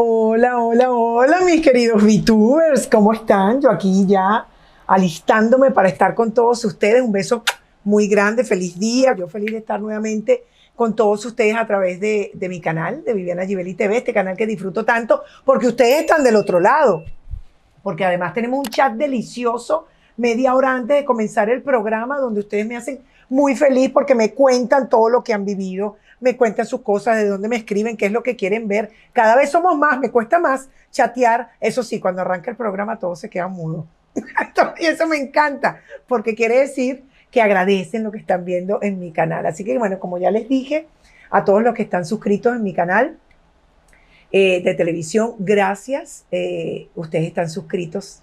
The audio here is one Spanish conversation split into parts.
Hola, hola, hola, mis queridos VTubers, ¿cómo están? Yo aquí ya alistándome para estar con todos ustedes. Un beso muy grande, feliz día. Yo feliz de estar nuevamente con todos ustedes a través de, mi canal, de Viviana Gibeli TV, este canal que disfruto tanto, porque ustedes están del otro lado. Porque además tenemos un chat delicioso media hora antes de comenzar el programa, donde ustedes me hacen muy feliz porque me cuentan todo lo que han vivido me cuentan sus cosas, de dónde me escriben, qué es lo que quieren ver. Cada vez somos más, me cuesta más chatear. Eso sí, cuando arranca el programa todo se queda mudo, y eso me encanta, porque quiere decir que agradecen lo que están viendo en mi canal. Así que bueno, como ya les dije, a todos los que están suscritos en mi canal eh, de televisión, gracias. Eh, ustedes están suscritos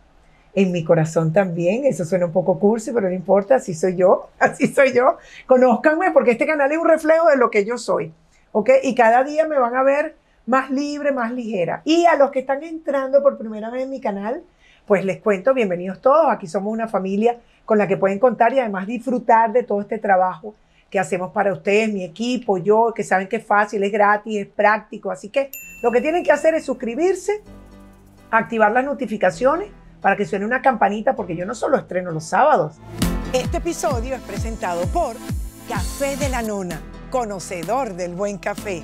en mi corazón también. Eso suena un poco cursi, pero no importa, así soy yo, así soy yo. conozcanme porque este canal es un reflejo de lo que yo soy, ¿ok? Y cada día me van a ver más libre, más ligera. Y a los que están entrando por primera vez en mi canal, pues les cuento, bienvenidos todos, aquí somos una familia con la que pueden contar y además disfrutar de todo este trabajo que hacemos para ustedes, mi equipo, yo, que saben que es fácil, es gratis, es práctico. Así que lo que tienen que hacer es suscribirse, activar las notificaciones para que suene una campanita porque yo no solo estreno los sábados. Este episodio es presentado por Café de la Nona, conocedor del buen café,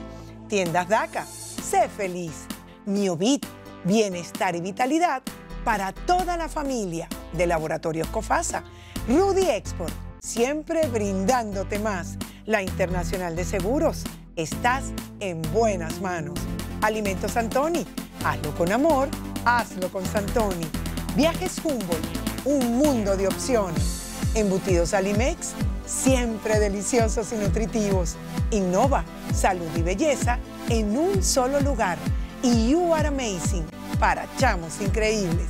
Tiendas Daca, Sé Feliz, MioBit, Bienestar y Vitalidad para toda la familia de Laboratorios Cofasa, Rudy Export, siempre brindándote más, la Internacional de Seguros, estás en buenas manos. Alimentos Santoni, hazlo con amor, hazlo con Santoni. Viajes Humboldt, un mundo de opciones. Embutidos Alimex, siempre deliciosos y nutritivos. Innova, salud y belleza en un solo lugar. Y You Are Amazing, para chamos increíbles.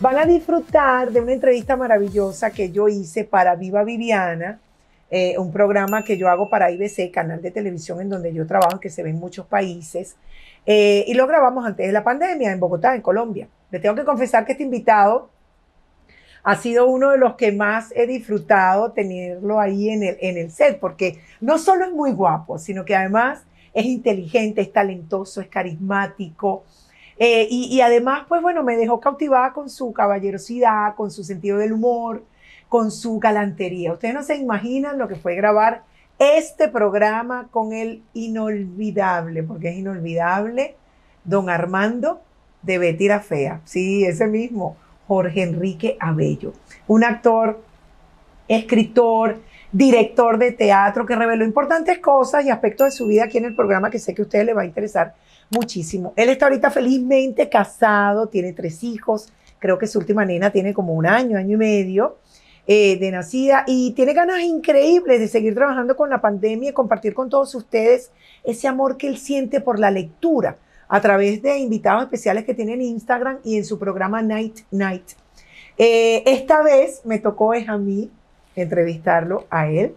Van a disfrutar de una entrevista maravillosa que yo hice para Viva Viviana, eh, un programa que yo hago para IBC, canal de televisión en donde yo trabajo, que se ve en muchos países. Eh, y lo grabamos antes de la pandemia en Bogotá, en Colombia. Les tengo que confesar que este invitado ha sido uno de los que más he disfrutado tenerlo ahí en el, en el set, porque no solo es muy guapo, sino que además es inteligente, es talentoso, es carismático. Eh, y, y, además, pues bueno, me dejó cautivada con su caballerosidad, con su sentido del humor, con su galantería. Ustedes no se imaginan lo que fue grabar este programa con el inolvidable, porque es inolvidable, don Armando de Betty la Fea. Sí, ese mismo, Jorge Enrique Abello. Un actor, escritor, director de teatro que reveló importantes cosas y aspectos de su vida aquí en el programa que sé que a ustedes les va a interesar muchísimo. Él está ahorita felizmente casado, tiene tres hijos, creo que su última nena tiene como un año, año y medio. Eh, de nacida y tiene ganas increíbles de seguir trabajando con la pandemia y compartir con todos ustedes ese amor que él siente por la lectura a través de invitados especiales que tienen en Instagram y en su programa Night Night. Eh, esta vez me tocó es a mí entrevistarlo a él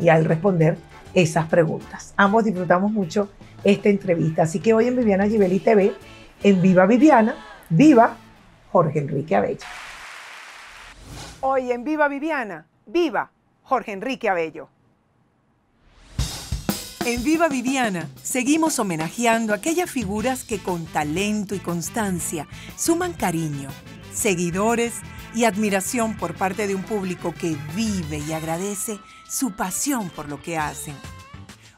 y al responder esas preguntas. Ambos disfrutamos mucho esta entrevista. Así que hoy en Viviana Gibeli TV, en Viva Viviana, viva Jorge Enrique Abello. Hoy en Viva Viviana, viva Jorge Enrique Abello. En Viva Viviana seguimos homenajeando a aquellas figuras que con talento y constancia suman cariño, seguidores y admiración por parte de un público que vive y agradece su pasión por lo que hacen.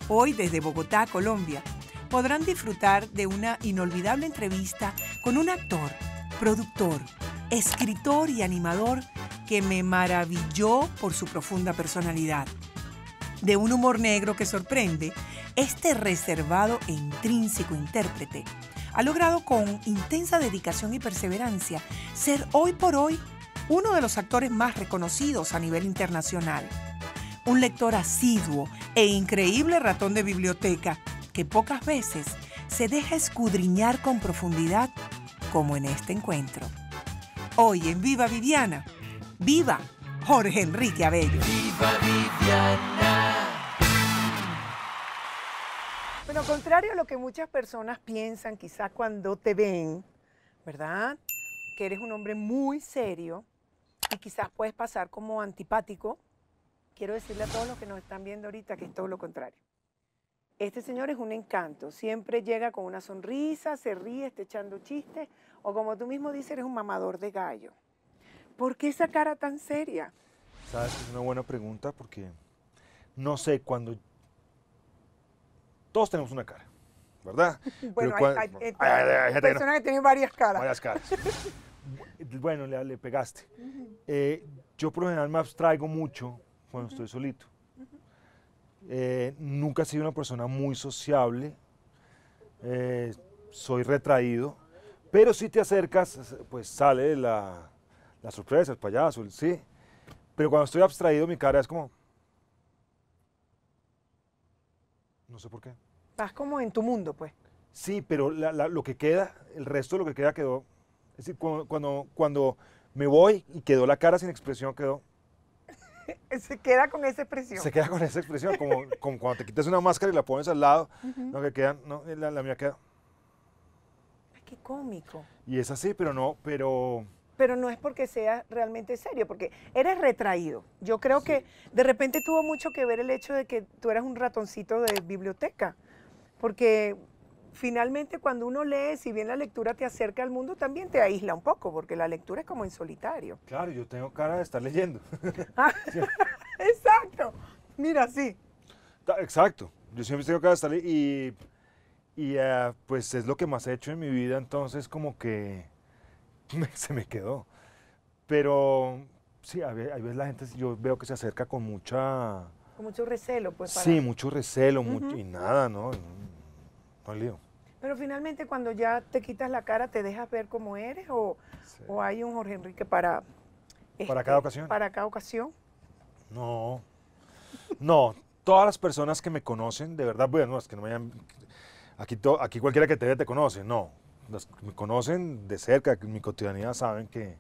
Hoy desde Bogotá, Colombia, podrán disfrutar de una inolvidable entrevista con un actor, productor, escritor y animador que me maravilló por su profunda personalidad de un humor negro que sorprende, este reservado e intrínseco intérprete ha logrado con intensa dedicación y perseverancia ser hoy por hoy uno de los actores más reconocidos a nivel internacional. Un lector asiduo e increíble ratón de biblioteca que pocas veces se deja escudriñar con profundidad como en este encuentro. Hoy en Viva Viviana, viva Jorge Enrique Abello. Viva Viviana. Lo contrario a lo que muchas personas piensan quizás cuando te ven, ¿verdad? Que eres un hombre muy serio y quizás puedes pasar como antipático. Quiero decirle a todos los que nos están viendo ahorita que es todo lo contrario. Este señor es un encanto, siempre llega con una sonrisa, se ríe, está echando chistes, o como tú mismo dices, eres un mamador de gallo. ¿Por qué esa cara tan seria? Sabes, es una buena pregunta porque no sé, cuando todos tenemos una cara, ¿verdad? Bueno, hay, personas que tienen varias caras. Varias caras. bueno, le, pegaste. Eh, yo por lo general me abstraigo mucho cuando estoy solito. Eh, nunca he sido una persona muy sociable. Eh, soy retraído. Pero si te acercas, pues sale la, la sorpresa, el payaso, sí. Pero cuando estoy abstraído, mi cara es como... No sé por qué. Vas como en tu mundo, pues. Sí, pero lo que queda, el resto de lo que queda quedó. Es decir, cuando, cuando, me voy y quedó la cara sin expresión, quedó. se queda con esa expresión. Se queda con esa expresión, como, cuando te quitas una máscara y la pones al lado, que queda, la, mía queda. Ay, qué cómico. Y es así, pero no, pero pero no es porque sea realmente serio, porque eres retraído. Yo creo que de repente tuvo mucho que ver el hecho de que tú eras un ratoncito de biblioteca porque finalmente cuando uno lee, si bien la lectura te acerca al mundo, también te aísla un poco, porque la lectura es como en solitario. Claro, yo tengo cara de estar leyendo. Ah, exacto. Mira, sí. Exacto. Yo siempre tengo cara de estar leyendo y, eh, pues es lo que más he hecho en mi vida, entonces como que se me quedó. Pero sí, a veces la gente, yo veo que se acerca con mucha con mucho recelo, pues. Sí, mucho recelo mucho, y nada, ¿no? No, lío. Pero finalmente cuando ya te quitas la cara, ¿te dejas ver cómo eres o, hay un Jorge Enrique para... Este, para cada ocasión. Para cada ocasión. No, no, todas las personas que me conocen, de verdad, bueno, las que no me hayan... Aquí, aquí cualquiera que te ve te conoce, no. Las que me conocen de cerca, mi cotidianidad, saben que,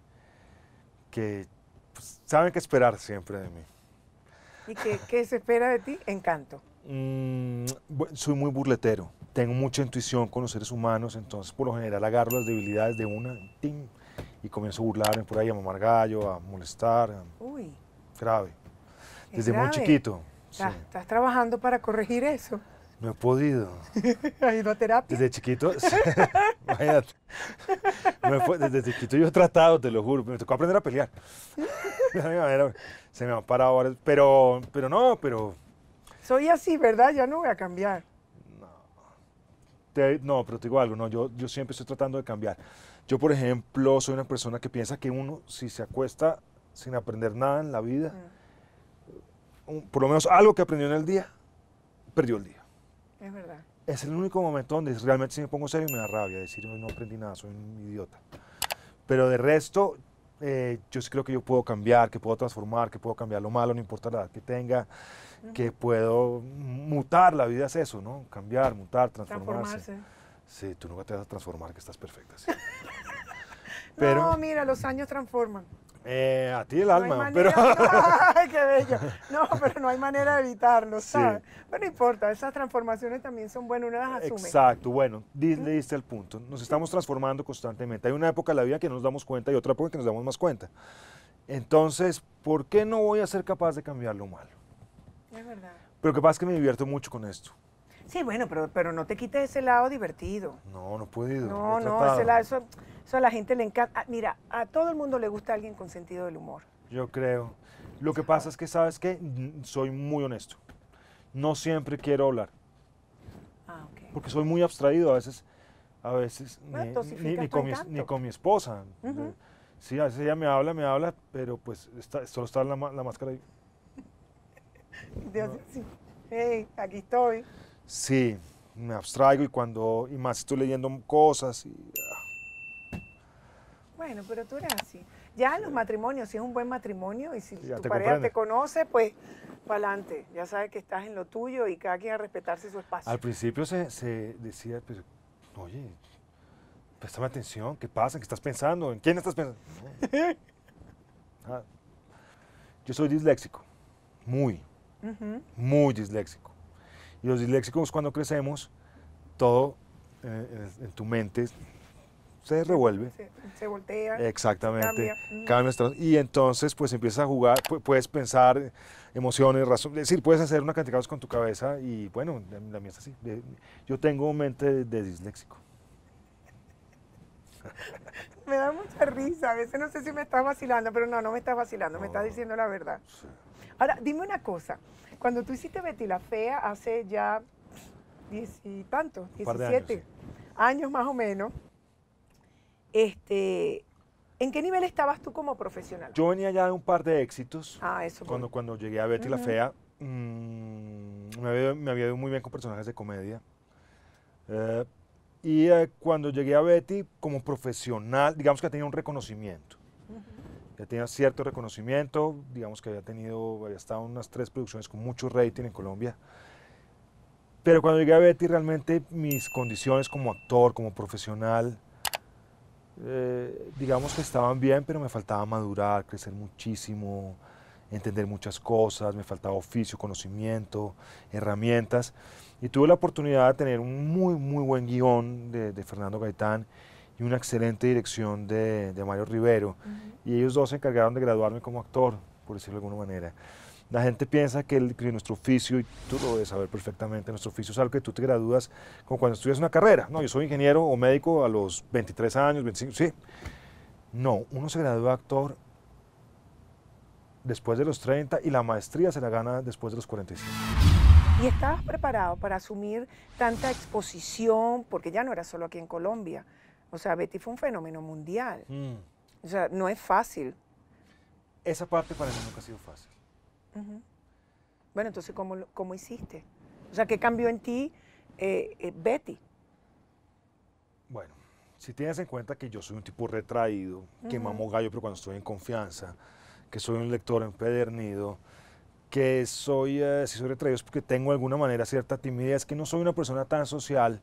que pues, saben que esperar siempre de mí. ¿Y qué, se espera de ti? Encanto. Mm, soy muy burletero, tengo mucha intuición con los seres humanos, entonces por lo general agarro las debilidades de una y comienzo a burlarme por ahí, a mamar gallo, a molestar. Uy. Grave. Desde muy chiquito. ¿Estás, trabajando para corregir eso? No he podido. ¿Has ido terapia? Desde chiquito, desde chiquito yo he tratado, te lo juro, me tocó aprender a pelear. se me han parado ahora. Pero, pero no, pero. Soy así, ¿verdad? Ya no voy a cambiar. No. no, pero te digo algo, no, yo, yo siempre estoy tratando de cambiar. Yo, por ejemplo, soy una persona que piensa que uno, si se acuesta sin aprender nada en la vida, por lo menos algo que aprendió en el día, perdió el día. Es verdad. Es el único momento donde realmente si me pongo serio me da rabia decir, no aprendí nada, soy un idiota. Pero de resto, eh, yo sí creo que yo puedo cambiar, que puedo transformar, que puedo cambiar lo malo, no importa la edad que tenga, que puedo mutar, la vida es eso, ¿no? Cambiar, mutar, transformarse. Sí, tú nunca te vas a transformar, que estás perfecta. Pero, no, mira, los años transforman. Eh, a ti el alma, pero... qué bello! No, pero no hay manera de evitarlo, ¿sabes? Bueno, no importa, esas transformaciones también son buenas, Exacto, bueno, le diste el punto. Nos estamos transformando constantemente. Hay una época de la vida que nos damos cuenta y otra época que nos damos más cuenta. Entonces, ¿por qué no voy a ser capaz de cambiar lo malo? Es verdad. Pero lo que pasa es que me divierto mucho con esto. Sí, bueno, pero, pero no te quites ese lado divertido. No, no puedo. No, no, ese lado, eso, a la gente le encanta. Ah, mira, a todo el mundo le gusta alguien con sentido del humor. Yo creo. Lo que pasa es que, ¿sabes qué? Mm, soy muy honesto. No siempre quiero hablar. Ah, ok. Porque soy muy abstraído a veces. A veces ni, con mi, esposa. Sí, a veces ella me habla, me habla, pero pues solo está la, máscara ahí. hey, aquí estoy. Sí, me abstraigo y cuando, y más estoy leyendo cosas y... Ah. Bueno, pero tú eres así. Ya en los matrimonios, si es un buen matrimonio y si tu pareja te conoce, pues para adelante. Ya sabes que estás en lo tuyo y cada quien a respetarse su espacio. Al principio se, decía, oye, préstame atención, ¿qué pasa? ¿Qué estás pensando? ¿En quién estás pensando? Ah. Yo soy disléxico, muy, muy disléxico los disléxicos cuando crecemos, todo eh, en tu mente se revuelve. Se, voltea. Exactamente. cambia. Mm. y entonces pues empiezas a jugar, puedes pensar emociones, razón. Es decir, puedes hacer una cantidad con tu cabeza y bueno, la mía es así. Yo tengo un mente de, disléxico. me da mucha risa. A veces no sé si me estás vacilando, pero no, no me estás vacilando, me estás diciendo la verdad. Ahora, dime una cosa. Cuando tú hiciste Betty la Fea hace ya diez y 17 años, más o menos, este, ¿en qué nivel estabas tú como profesional? Yo venía ya de un par de éxitos. Ah, eso. Cuando, cuando llegué a Betty la Fea, mm, me, había, ido muy bien con personajes de comedia. Eh, y eh, cuando llegué a Betty como profesional, digamos que tenía un reconocimiento ya tenía cierto reconocimiento, digamos que había tenido, había estado unas tres producciones con mucho rating en Colombia. Pero cuando llegué a Betty, realmente mis condiciones como actor, como profesional, eh, digamos que estaban bien, pero me faltaba madurar, crecer muchísimo, entender muchas cosas, me faltaba oficio, conocimiento, herramientas. Y tuve la oportunidad de tener un muy, muy buen guión de, de Fernando Gaitán y una excelente dirección de, Mario Rivero. Y ellos dos se encargaron de graduarme como actor, por decirlo de alguna manera. La gente piensa que, nuestro oficio, y tú lo debes saber perfectamente, nuestro oficio es algo que tú te gradúas como cuando estudias una carrera. No, yo soy ingeniero o médico a los 23 años, 25, sí. No, uno se gradúa actor después de los 30 y la maestría se la gana después de los 45. ¿Y estabas preparado para asumir tanta exposición? Porque ya no era solo aquí en Colombia. O sea, Betty fue un fenómeno mundial. Mm. O sea, no es fácil. Esa parte para mí nunca ha sido fácil. Bueno, entonces, ¿cómo, hiciste? O sea, ¿qué cambió en ti, eh, eh, Betty? Bueno, si tienes en cuenta que yo soy un tipo retraído, que mamo gallo, pero cuando estoy en confianza, que soy un lector empedernido, que soy, eh, si soy retraído es porque tengo de alguna manera cierta timidez, que no soy una persona tan social,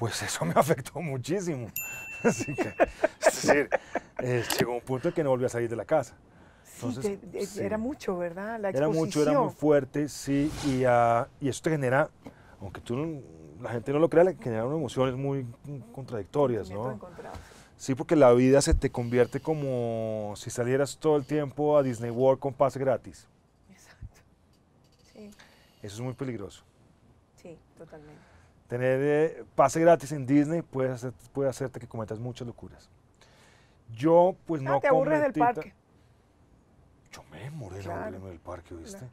pues eso me afectó muchísimo. Así que, es decir, este, llegó un punto en que no volví a salir de la casa. Eh, era mucho, ¿verdad? Era mucho, era muy fuerte, sí, y, uh, ah, eso te genera, aunque tú, la gente no lo crea, le unas emociones muy contradictorias, ¿no? Sí, porque la vida se te convierte como si salieras todo el tiempo a Disney World con pase gratis. Exacto. Sí. Eso es muy peligroso. Sí, totalmente. Tener eh, pase gratis en Disney puede, hacerte que cometas muchas locuras. Yo, pues no. Ah, no te aburres del parque. Yo me demoré claro. en del parque, ¿viste?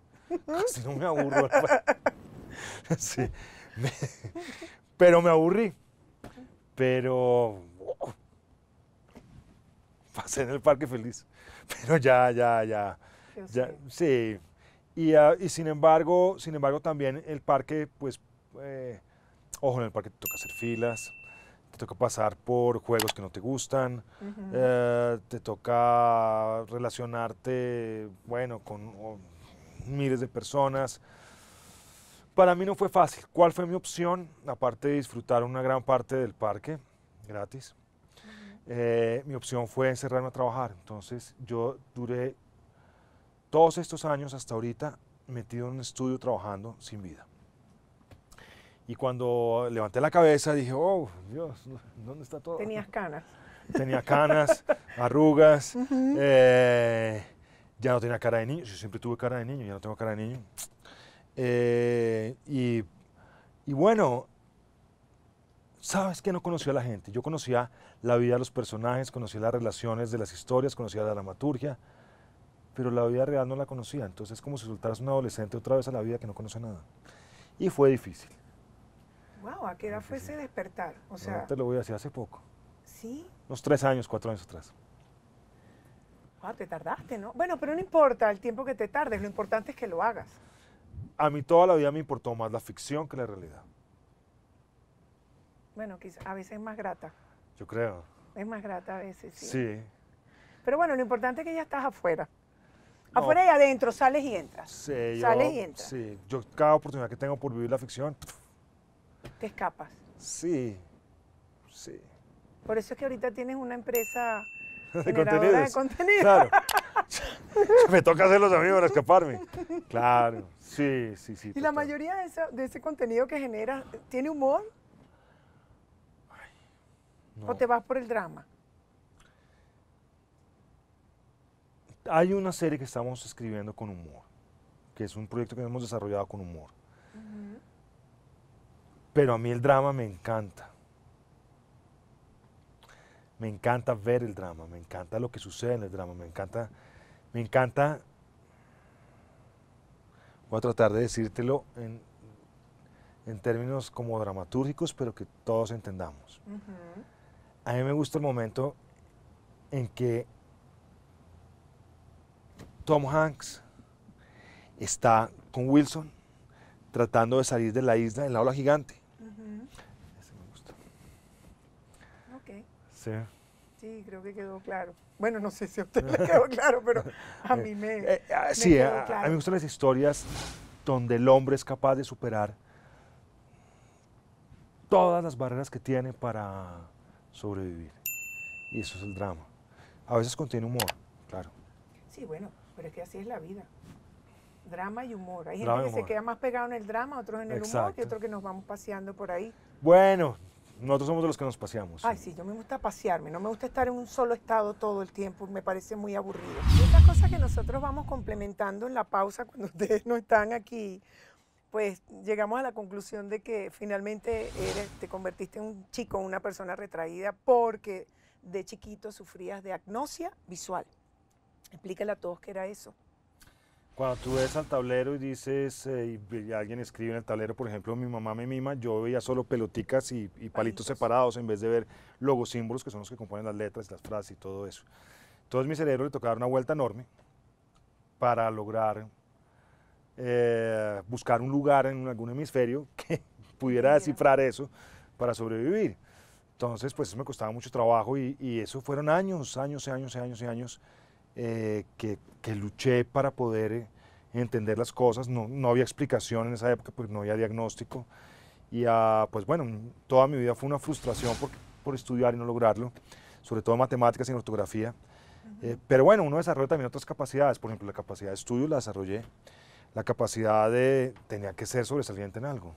No. Casi no me aburro. sí. pero me aburrí. Pero. Oh, pasé en el parque feliz. Pero ya, ya, ya. sí. Ah, y, sin embargo, sin embargo, también el parque, pues. Eh, ojo, en el parque te toca hacer filas, te toca pasar por juegos que no te gustan, eh, te toca relacionarte, bueno, con miles de personas. Para mí no fue fácil. ¿Cuál fue mi opción? Aparte de disfrutar una gran parte del parque gratis, eh, mi opción fue encerrarme a trabajar. Entonces yo duré todos estos años hasta ahorita metido en un estudio trabajando sin vida. Y cuando levanté la cabeza dije, oh, Dios, ¿dónde está todo? Tenías canas. Tenía canas, arrugas, eh, ya no tenía cara de niño, yo siempre tuve cara de niño, ya no tengo cara de niño. Eh, y, bueno, sabes que no conocía a la gente, yo conocía la vida de los personajes, conocía las relaciones de las historias, conocía la dramaturgia, pero la vida real no la conocía, entonces es como si soltaras un adolescente otra vez a la vida que no conoce nada. Y fue difícil. Wow, ¿a qué edad fue pues ese despertar? O sea, te lo voy a decir hace poco. Sí. Unos tres años, cuatro años atrás. Ah, te tardaste, ¿no? Bueno, pero no importa el tiempo que te tardes, lo importante es que lo hagas. A mí toda la vida me importó más la ficción que la realidad. Bueno, a veces es más grata. Yo creo. Es más grata a veces, sí. Sí. Pero bueno, lo importante es que ya estás afuera. Afuera y adentro, sales y entras. Sí, sales y entras. Sí, yo cada oportunidad que tengo por vivir la ficción, te escapas. Sí, sí. Por eso es que ahorita tienes una empresa de Claro. Me toca hacer los amigos para escaparme. Claro, sí, sí, sí. ¿Y la mayoría de, ese contenido que generas tiene humor? no. ¿O te vas por el drama? Hay una serie que estamos escribiendo con humor, que es un proyecto que hemos desarrollado con humor pero a mí el drama me encanta. Me encanta ver el drama, me encanta lo que sucede en el drama, me encanta, me encanta. Voy a tratar de decírtelo en, términos como dramatúrgicos, pero que todos entendamos. A mí me gusta el momento en que Tom Hanks está con Wilson tratando de salir de la isla en la ola gigante Sí, creo que quedó claro. Bueno, no sé si a usted le quedó claro, pero a mí me. Eh, eh, sí, eh, a, mí me gustan las historias donde el hombre es capaz de superar todas las barreras que tiene para sobrevivir. Y eso es el drama. A veces contiene humor, claro. Sí, bueno, pero es que así es la vida. Drama y humor. Hay gente que se queda más pegado en el drama, otros en el humor y otros que nos vamos paseando por ahí. Bueno, nosotros somos de los que nos paseamos. Ay, sí, yo me gusta pasearme, no me gusta estar en un solo estado todo el tiempo, me parece muy aburrido. otra cosa que nosotros vamos complementando en la pausa cuando ustedes no están aquí, pues llegamos a la conclusión de que finalmente te convertiste en un chico, una persona retraída, porque de chiquito sufrías de agnosia visual. Explícale a todos qué era eso. Cuando tú ves al tablero y dices, eh, y alguien escribe en el tablero, por ejemplo, mi mamá me mima, yo veía solo peloticas y, palitos, separados en vez de ver logos símbolos que son los que componen las letras, las frases y todo eso. Entonces mi cerebro le tocaba dar una vuelta enorme para lograr eh, buscar un lugar en algún hemisferio que pudiera descifrar eso para sobrevivir. Entonces, pues eso me costaba mucho trabajo y, y eso fueron años, años y años y años y años eh, que, luché para poder eh, entender las cosas. No, no, había explicación en esa época, porque no había diagnóstico. Y ah, pues bueno, toda mi vida fue una frustración por, por estudiar y no lograrlo, sobre todo matemáticas y ortografía. Eh, pero bueno, uno desarrolla también otras capacidades, por ejemplo, la capacidad de estudio la desarrollé, la capacidad de, tenía que ser sobresaliente en algo.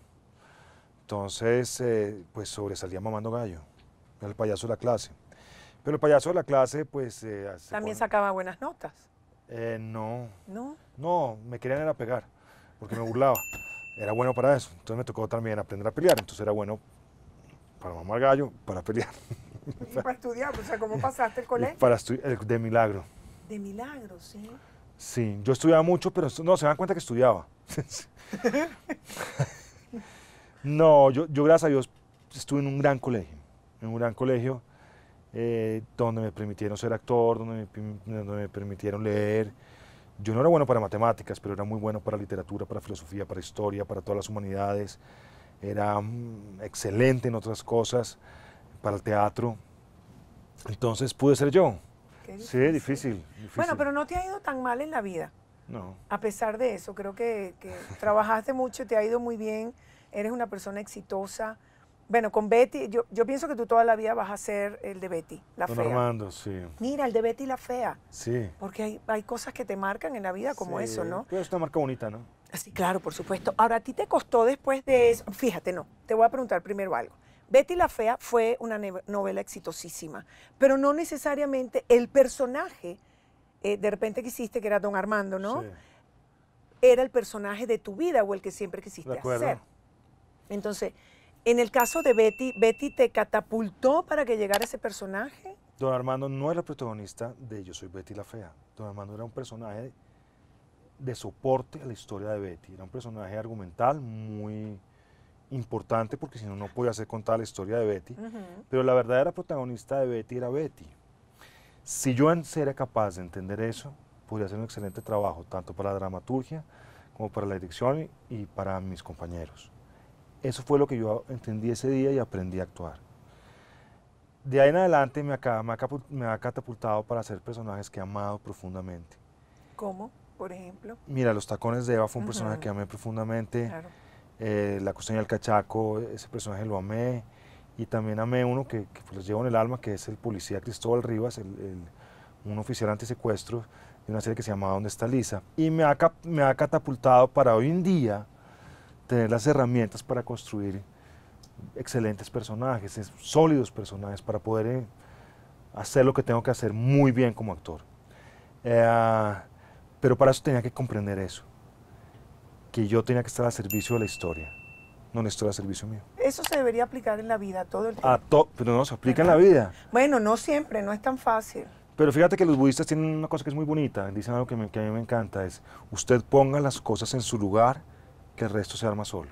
Entonces, pues sobresalía mamando gallo, era el payaso de la clase. Pero el payaso de la clase, pues... Eh, también sacaba buenas notas. Eh, no. ¿No? No, me querían era pegar, porque me burlaba. era bueno para eso. Entonces me tocó también aprender a pelear. Entonces era bueno para mamar gallo, para pelear. Y para estudiar, o sea, ¿cómo pasaste el colegio? Para eh, de milagro. De milagro, sí. Sí, yo estudiaba mucho, pero no, se dan cuenta que estudiaba. no, yo, yo gracias a Dios estuve en un gran colegio, en un gran colegio eh, donde me permitieron ser actor, donde me, permitieron leer. Yo no era bueno para matemáticas, pero era muy bueno para literatura, para filosofía, para historia, para todas las humanidades. Era mm, excelente en otras cosas, para el teatro. Entonces pude ser yo. Sí, difícil, difícil. Bueno, pero no te ha ido tan mal en la vida. No. A pesar de eso, creo que, que trabajaste mucho, te ha ido muy bien, eres una persona exitosa. Bueno, con Betty, yo, pienso que tú toda la vida vas a ser el de Betty, la Don Armando, sí. Mira, el de Betty, la fea. Sí. Porque hay, cosas que te marcan en la vida como eso, ¿no? Pero es marca bonita, ¿no? Sí, claro, por supuesto. Ahora, ¿a ti te costó después de eso? Fíjate, no, te voy a preguntar primero algo. Betty la Fea fue una novela exitosísima, pero no necesariamente el personaje, eh, de repente que hiciste, que era Don Armando, ¿no? Era el personaje de tu vida o el que siempre quisiste hacer. Entonces, en el caso de Betty, ¿Betty te catapultó para que llegara ese personaje? Don Armando no era el protagonista de Yo soy Betty la Fea. Don Armando era un personaje de soporte a la historia de Betty. Era un personaje argumental muy importante porque si no, no podía hacer contada la historia de Betty. Pero la verdadera protagonista de Betty era Betty. Si yo era capaz de entender eso, podría hacer un excelente trabajo, tanto para la dramaturgia como para la dirección y para mis compañeros. Eso fue lo que yo entendí ese día y aprendí a actuar. De ahí en adelante me ha, me ha catapultado para hacer personajes que he amado profundamente. ¿Cómo, por ejemplo? Mira, Los Tacones de Eva fue un personaje que amé profundamente. Eh, la Costeña del Cachaco, ese personaje lo amé. Y también amé uno que, que pues, los llevo en el alma, que es el policía Cristóbal Rivas, un oficial antisecuestro de una serie que se llamaba ¿Dónde está Lisa? Y me me ha catapultado para hoy en día tener las herramientas para construir excelentes personajes, sólidos personajes, para poder eh, hacer lo que tengo que hacer muy bien como actor. Eh, pero para eso tenía que comprender eso, que yo tenía que estar al servicio de la historia, no la al servicio mío. Eso se debería aplicar en la vida todo el tiempo. A pero no, se aplica en la vida. Bueno, no siempre, no es tan fácil. Pero fíjate que los budistas tienen una cosa que es muy bonita, dicen algo que a mí me encanta, es usted ponga las cosas en su lugar el resto se arma solo.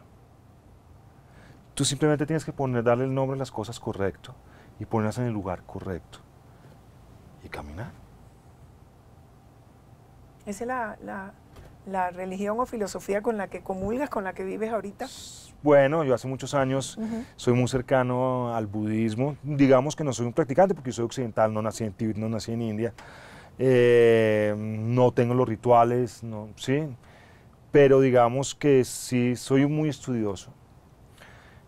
Tú simplemente tienes que poner, darle el nombre a las cosas correcto y ponerlas en el lugar correcto y caminar. Esa es la, religión o filosofía con la que comulgas, con la que vives ahorita. Bueno, yo hace muchos años soy muy cercano al budismo. Digamos que no soy un practicante porque soy occidental, no nací en Tíbet, no nací en India. Eh, no tengo los rituales, no, sí pero digamos que sí soy muy estudioso.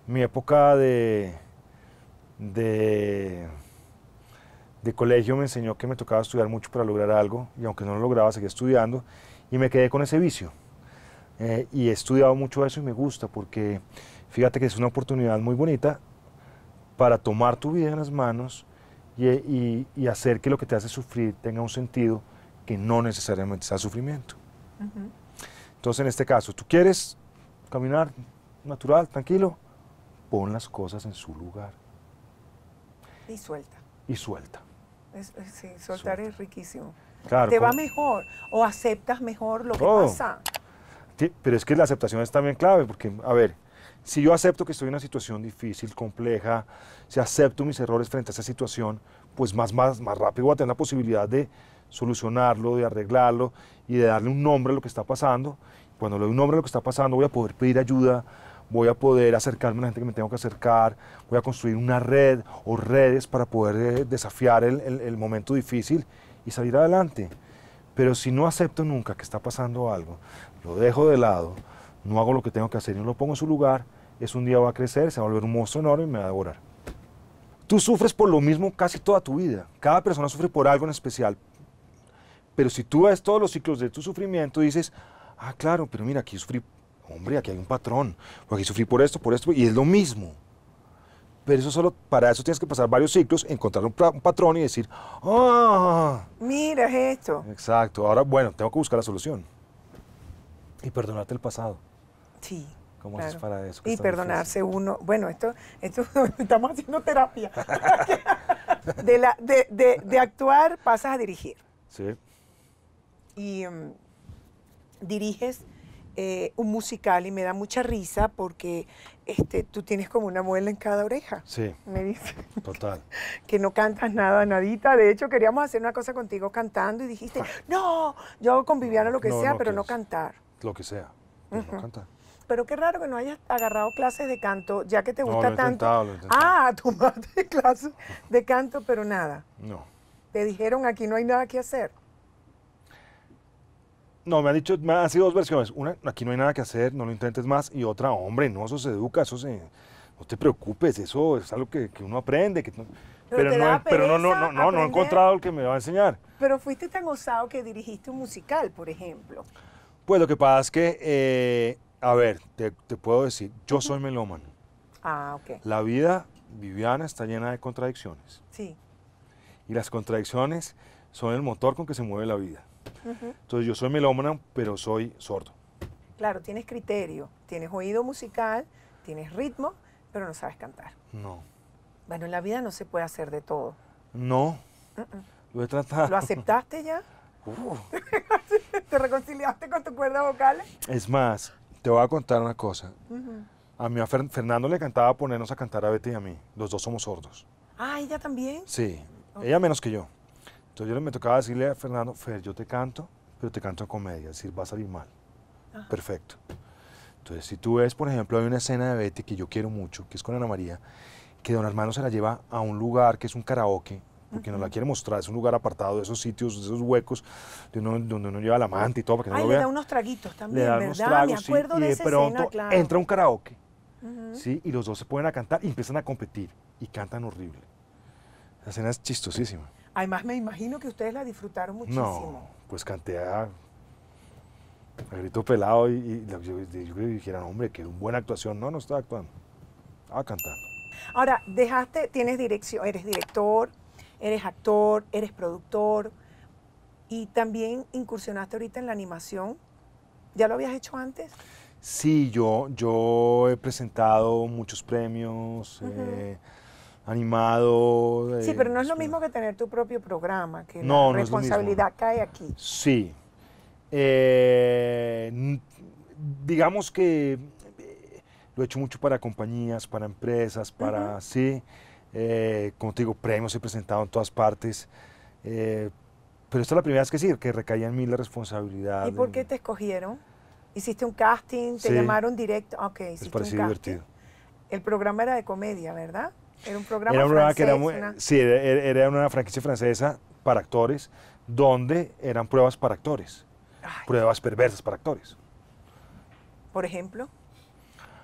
Mi época de, de, de, colegio me enseñó que me tocaba estudiar mucho para lograr algo y aunque no lo lograba seguía estudiando y me quedé con ese vicio. Eh, y he estudiado mucho eso y me gusta porque fíjate que es una oportunidad muy bonita para tomar tu vida en las manos y, hacer que lo que te hace sufrir tenga un sentido que no necesariamente sea sufrimiento. Entonces, en este caso, tú quieres caminar natural, tranquilo, pon las cosas en su lugar. Y suelta. Y suelta. sí, soltar es riquísimo. Claro, te va mejor o aceptas mejor lo que pasa. pero es que la aceptación es también clave, porque, a ver, si yo acepto que estoy en una situación difícil, compleja, si acepto mis errores frente a esa situación, pues más, más, más rápido voy a tener la posibilidad de, solucionarlo, de arreglarlo y de darle un nombre a lo que está pasando. Cuando le doy un nombre a lo que está pasando, voy a poder pedir ayuda, voy a poder acercarme a la gente que me tengo que acercar, voy a construir una red o redes para poder eh, desafiar el, momento difícil y salir adelante. Pero si no acepto nunca que está pasando algo, lo dejo de lado, no hago lo que tengo que hacer y no lo pongo en su lugar, es un día va a crecer, se va a volver un monstruo enorme y me va a devorar. Tú sufres por lo mismo casi toda tu vida. Cada persona sufre por algo en especial, pero si tú ves todos los ciclos de tu sufrimiento, dices, ah, claro, pero mira, aquí sufrí, hombre, aquí hay un patrón, aquí sufrí por esto, por esto, y es lo mismo. Pero eso solo, para eso tienes que pasar varios ciclos, encontrar un, patrón y decir, ah, mira esto. Exacto, ahora bueno, tengo que buscar la solución. Y perdonarte el pasado. Sí. ¿Cómo haces para eso? Y perdonarse uno. Bueno, esto, esto estamos haciendo terapia. de, la, de, de, de actuar pasas a dirigir. Sí y em, diriges eh, un musical y me da mucha risa porque este, tú tienes como una muela en cada oreja. Sí. Me dice. Total. Que, no cantas nada, nadita. De hecho, queríamos hacer una cosa contigo cantando y dijiste, ah. no, yo hago lo que sea, pero no cantar. Lo que sea, pero no cantar. Pero qué raro que no hayas agarrado clases de canto, ya que te gusta tanto. Ah, tomaste clases de canto, pero nada. No. Te dijeron, aquí no hay nada que hacer. No, me han dicho, me han sido dos versiones. Una, aquí no hay nada que hacer, no lo intentes más. Y otra, hombre, no, eso se educa, eso se... No te preocupes, eso es algo que, uno aprende. pero, no, pero no, no, no, he encontrado el que me va a enseñar. Pero fuiste tan osado que dirigiste un musical, por ejemplo. Pues lo que pasa es que, eh, a ver, te, te, puedo decir, yo soy melómano. ah, ok. La vida viviana está llena de contradicciones. Sí. Y las contradicciones son el motor con que se mueve la vida. Entonces yo soy melómana, pero soy sordo. Claro, tienes criterio, tienes oído musical, tienes ritmo, pero no sabes cantar. No. Bueno, en la vida no se puede hacer de todo. No. Lo he tratado. ¿Lo aceptaste ya? ¿Te reconciliaste con tus cuerdas vocales? Es más, te voy a contar una cosa. A mí a Fernando le cantaba ponernos a cantar a Betty y a mí. Los dos somos sordos. Ah, ella también. Sí. Ella menos que yo. Entonces yo me tocaba decirle a Fernando, Fer, yo te canto, pero te canto en comedia, es decir, va a salir mal. Perfecto. Entonces, si tú ves, por ejemplo, hay una escena de Betty que yo quiero mucho, que es con Ana María, que Don Armando se la lleva a un lugar que es un karaoke, porque no la quiere mostrar, es un lugar apartado de esos sitios, de esos huecos, donde uno lleva la manta y todo, para que no Ay, vea. le da unos traguitos también, ¿verdad? acuerdo de y de pronto entra un karaoke, ¿sí? Y los dos se ponen a cantar y empiezan a competir, y cantan horrible. La escena es chistosísima. Además, me imagino que ustedes la disfrutaron muchísimo. No, pues canté a, grito pelado y, y yo, yo, dijeron, hombre, que buena actuación. No, no estaba actuando, estaba cantando. Ahora, dejaste, tienes dirección, eres director, eres actor, eres productor y también incursionaste ahorita en la animación. ¿Ya lo habías hecho antes? Sí, yo, yo he presentado muchos premios animado. Sí, eh, pero no es lo este, mismo que tener tu propio programa, que no, la responsabilidad cae aquí. Sí. Eh, digamos que eh, lo he hecho mucho para compañías, para empresas, para, sí, como te digo, premios he presentado en todas partes, pero esta es la primera vez que sí, que recaía en mí la responsabilidad. ¿Y por qué te escogieron? ¿Hiciste un casting? ¿Te llamaron directo? Ok, hiciste un divertido. El programa era de comedia, ¿verdad? Era un programa, una... Sí, era, una franquicia francesa para actores, donde eran pruebas para actores, pruebas perversas para actores. Por ejemplo,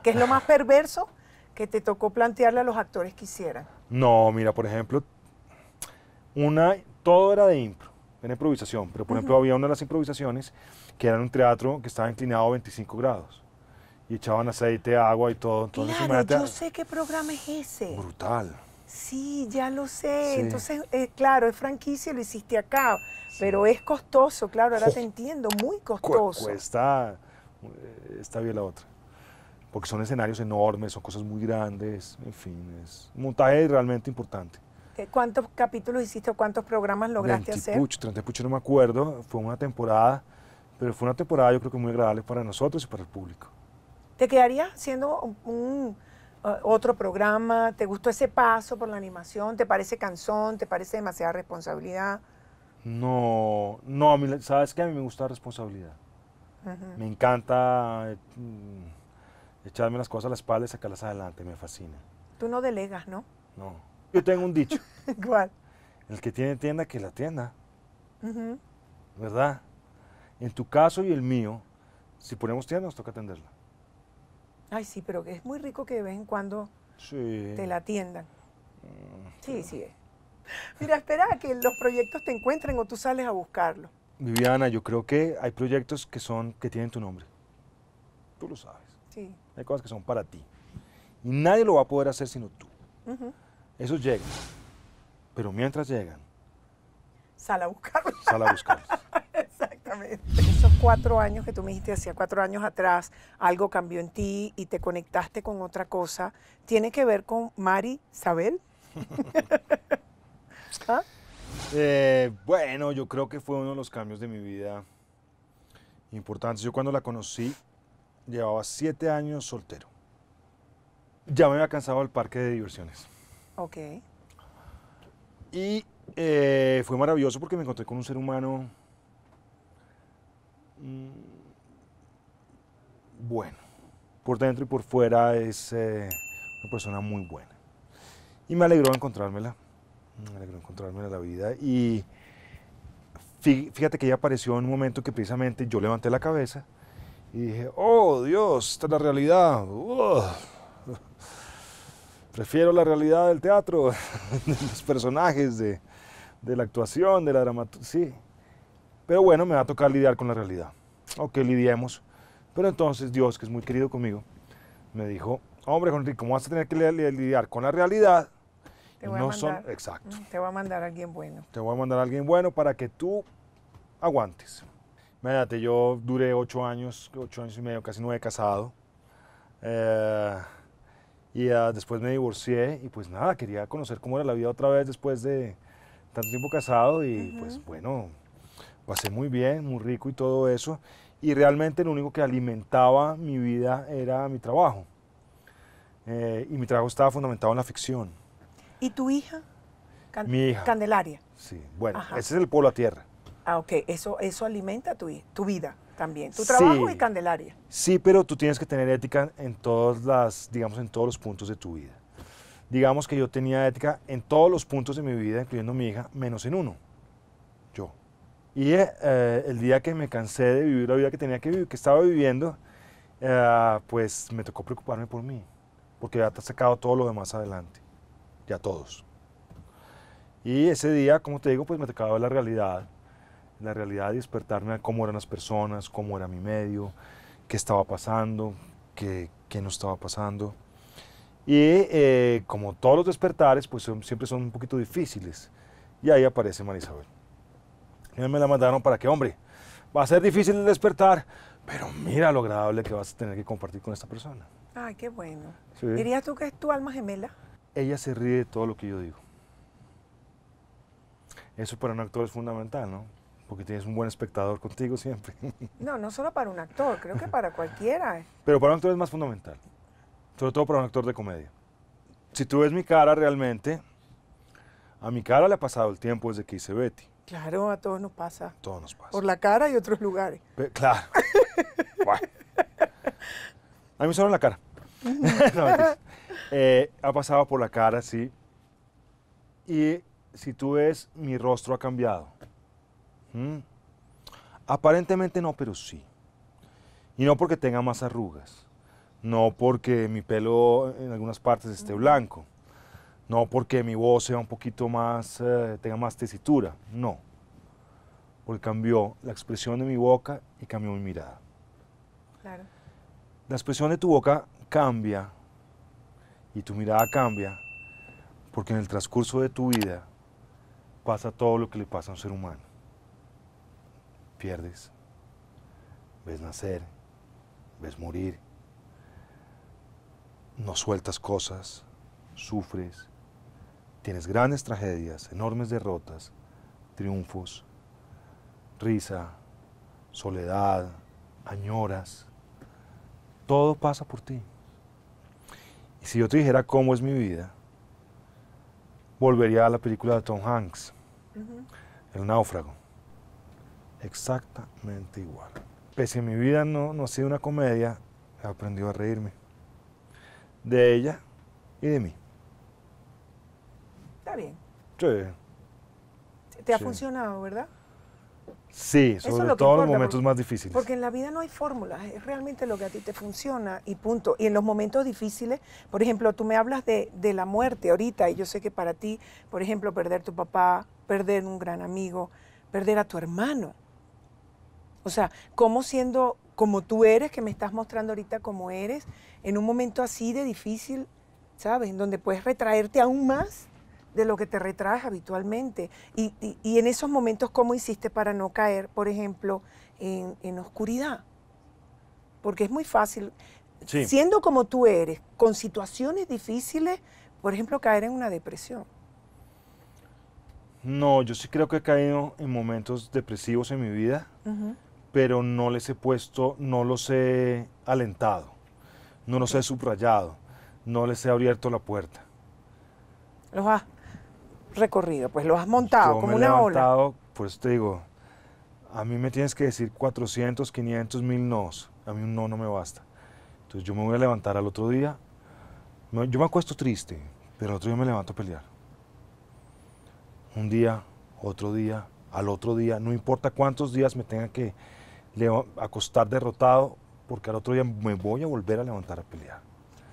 ¿qué es lo más perverso que te tocó plantearle a los actores que hicieran? No, mira, por ejemplo, una, todo era de impro, era improvisación, pero por ejemplo había una de las improvisaciones que era en un teatro que estaba inclinado a 25 grados y echaban aceite, agua y todo. Entonces, claro, yo sé qué programa es ese. Brutal. Sí, ya lo sé. Entonces, eh, claro, es franquicia, lo hiciste acá, pero es costoso, claro, ahora te entiendo, muy costoso. Cu eh, está bien la otra. Porque son escenarios enormes, son cosas muy grandes, en fin, es un montaje realmente importante. ¿Cuántos capítulos hiciste o cuántos programas lograste hacer? Pucho, 30 no me acuerdo, fue una temporada, pero fue una temporada yo creo que muy agradable para nosotros y para el público. ¿Te quedaría siendo un, eh, otro programa? ¿Te gustó ese paso por la animación? ¿Te parece cansón? ¿Te parece demasiada responsabilidad? No, no, a mí, sabes qué? a mí me gusta la responsabilidad. Me encanta eh, echarme las cosas a las espalda y sacarlas adelante, me fascina. Tú no delegas, ¿no? No. Yo tengo un dicho. ¿Cuál? El que tiene tienda, que la tienda. ¿Verdad? En tu caso y el mío, si ponemos tienda, nos toca atenderla. Ay, sí, pero es muy rico que de vez en cuando te la atiendan. Mm, sí, sí Mira, espera que los proyectos te encuentren o tú sales a buscarlos. Viviana, yo creo que hay proyectos que son que tienen tu nombre. Tú lo sabes. Sí. Hay cosas que son para ti. Y nadie lo va a poder hacer sino tú. Eso llega, Pero mientras llegan. Sal a buscarlos. Sal a buscarlos. Exactamente. Esos cuatro años que tú me dijiste hacía cuatro años atrás, algo cambió en ti y te conectaste con otra cosa, ¿tiene que ver con Mari Sabel? ¿Ah? Eh, bueno, yo creo que fue uno de los cambios de mi vida importantes. Yo cuando la conocí, llevaba siete años soltero. Ya me había cansado el parque de diversiones. Ok. Y eh, fue maravilloso porque me encontré con un ser humano Mm, bueno, por dentro y por fuera es eh, una persona muy buena. Y me alegró encontrármela, me alegró encontrármela en la vida. Y fíjate que ella apareció en un momento que precisamente yo levanté la cabeza y dije, oh Dios, esta es la realidad. Prefiero la realidad del teatro, de los personajes, de, la actuación, de la dramaturgia. Pero bueno, me va a tocar lidiar con la realidad. Ok, lidiemos. Pero entonces Dios, que es muy querido conmigo, me dijo, hombre, Enrique, ¿cómo vas a tener que lidiar con la realidad? Te no a mandar, son, exacto. Mm, te voy a mandar alguien bueno. Te voy a mandar a alguien bueno para que tú aguantes. Imagínate, yo duré ocho años, ocho años y medio, casi he casado. Eh, y después me divorcié y pues nada, quería conocer cómo era la vida otra vez después de tanto tiempo casado y pues bueno, pasé muy bien, muy rico y todo eso. Y realmente lo único que alimentaba mi vida era mi trabajo. Eh, y mi trabajo estaba fundamentado en la ficción. ¿Y tu hija? mi hija. Candelaria. Sí, bueno, ese es el pueblo a tierra. Ah, ok, eso, eso alimenta tu, tu vida también, tu trabajo y Candelaria. Sí, pero tú tienes que tener ética en todas las, digamos, en todos los puntos de tu vida. Digamos que yo tenía ética en todos los puntos de mi vida, incluyendo mi hija, menos en uno. Y eh, eh, el día que me cansé de vivir la vida que tenía que vivir, que estaba viviendo, eh, pues me tocó preocuparme por mí, porque ya te has sacado todo lo demás adelante, ya todos. Y ese día, como te digo, pues me tocaba ver la realidad, la realidad de despertarme a cómo eran las personas, cómo era mi medio, qué estaba pasando, qué, no estaba pasando. Y como todos los despertares, pues siempre son un poquito difíciles. Y ahí aparece Marisabel. Y me la mandaron para que, hombre, va a ser difícil despertar, pero mira lo agradable que vas a tener que compartir con esta persona. Ay, ah, qué bueno. ¿Dirías tú que es tu alma gemela? Ella se ríe de todo lo que yo digo. Eso para un actor es fundamental, ¿no? Porque tienes un buen espectador contigo siempre. No, no solo para un actor, creo que para cualquiera. Pero para un actor es más fundamental. Sobre todo para un actor de comedia. Si tú ves mi cara realmente, a mi cara le ha pasado el tiempo desde que hice Betty. Claro, a todos nos pasa. Todos nos pasa. Por la cara y otros lugares. claro. A mí me solo la cara. Eh, ha pasado por la cara, sí. Y si tú ves, mi rostro ha cambiado. Mm. Aparentemente no, pero sí. Y no porque tenga más arrugas, no porque mi pelo en algunas partes esté blanco, no porque mi voz sea un poquito más, eh, tenga más tesitura, no. Porque cambió la expresión de mi boca y cambió mi mirada. Claro. La expresión de tu boca cambia y tu mirada cambia porque en el transcurso de tu vida pasa todo lo que le pasa a un ser humano. Pierdes, ves nacer, ves morir, no sueltas cosas, sufres, Tienes grandes tragedias, enormes derrotas, triunfos, risa, soledad, añoras. Todo pasa por ti. Y si yo te dijera cómo es mi vida, volvería a la película de Tom Hanks, El náufrago. Exactamente igual. Pese a mi vida no, no ha sido una comedia, he aprendido a reírme. De ella y de mí. ¿Te ha funcionado, verdad? Sí, sobre todo en los momentos más difíciles. Porque en la vida no hay fórmulas, es realmente lo que a ti te funciona y punto. Y en los momentos difíciles, por ejemplo, tú me hablas de, de la muerte ahorita y yo sé que para ti, por ejemplo, perder tu papá, perder un gran amigo, perder a tu hermano. O sea, ¿cómo siendo como tú eres, que me estás mostrando ahorita como eres, en un momento así de difícil, ¿sabes? En donde puedes retraerte aún más de lo que te retraes habitualmente. Y, y, en esos momentos, ¿cómo hiciste para no caer, por ejemplo, en, oscuridad? Porque es muy fácil, siendo como tú eres, con situaciones difíciles, por ejemplo, caer en una depresión. No, yo sí creo que he caído en momentos depresivos en mi vida, pero no les he puesto, no los he alentado, no los he subrayado, no les he abierto la puerta. Los recorrido? Pues lo has montado Yo como me he una ola. Pues te digo, a mí me tienes que decir 400, 500, 1000 nos. A mí un no no me basta. Entonces yo me voy a levantar al otro día. Yo me acuesto triste, pero al otro día me levanto a pelear. Un día, otro día, al otro día. No importa cuántos días me tenga que acostar derrotado, porque al otro día me voy a volver a levantar a pelear.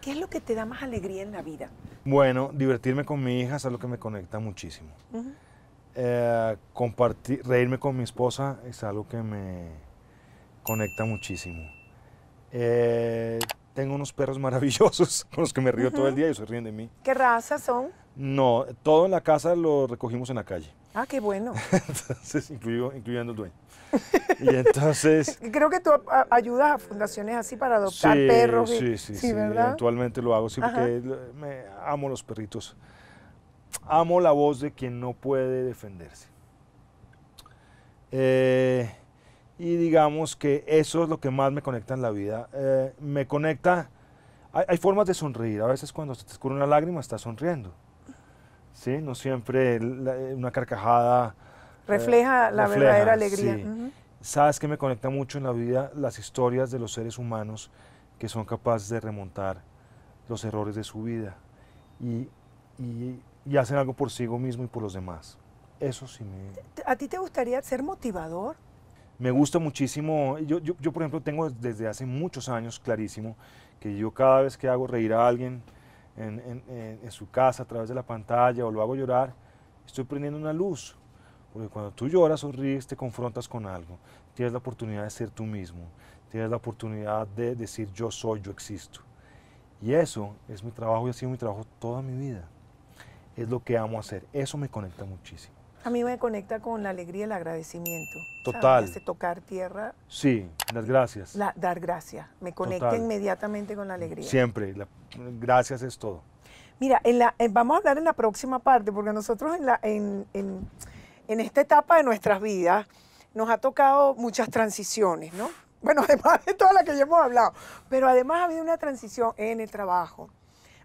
¿Qué es lo que te da más alegría en la vida? Bueno, divertirme con mi hija es algo que me conecta muchísimo. Eh, compartir, reírme con mi esposa es algo que me conecta muchísimo. Eh, tengo unos perros maravillosos con los que me río todo el día y se ríen de mí. ¿Qué raza son? No, todo en la casa lo recogimos en la calle. Ah, qué bueno. entonces, incluyendo el dueño. y entonces... Creo que tú ayudas a fundaciones así para adoptar perros. Eh, sí, sí, sí, eventualmente lo hago, sí, porque amo los perritos. Amo la voz de quien no puede defenderse. Eh, y digamos que eso es lo que más me conecta en la vida. Eh, me conecta... Hay, hay, formas de sonreír. A veces cuando se te escurre una lágrima estás sonriendo. ¿sí? No siempre eh, una carcajada... Eh, refleja la verdadera alegría. Sabes que me conecta mucho en la vida las historias de los seres humanos que son capaces de remontar los errores de su vida y, y, hacen algo por sí mismo y por los demás. Eso sí me... ¿A ti te gustaría ser motivador? Me gusta muchísimo, yo, yo por ejemplo tengo desde hace muchos años clarísimo que yo cada vez que hago reír a alguien, en, su casa a través de la pantalla o lo hago llorar, estoy prendiendo una luz. Porque cuando tú lloras, sonríes, te confrontas con algo. Tienes la oportunidad de ser tú mismo. Tienes la oportunidad de decir yo soy, yo existo. Y eso es mi trabajo y ha sido mi trabajo toda mi vida. Es lo que amo hacer. Eso me conecta muchísimo. A mí me conecta con la alegría y el agradecimiento. Total. Este tocar tierra. Sí, las gracias. dar gracias. Me conecta inmediatamente con la alegría. Siempre. gracias es todo. Mira, en la, eh, vamos a hablar en la próxima parte, porque nosotros en, la, en, esta etapa de nuestras vidas nos ha tocado muchas transiciones, ¿no? Bueno, además de todas las que ya hemos hablado, pero además ha habido una transición en el trabajo,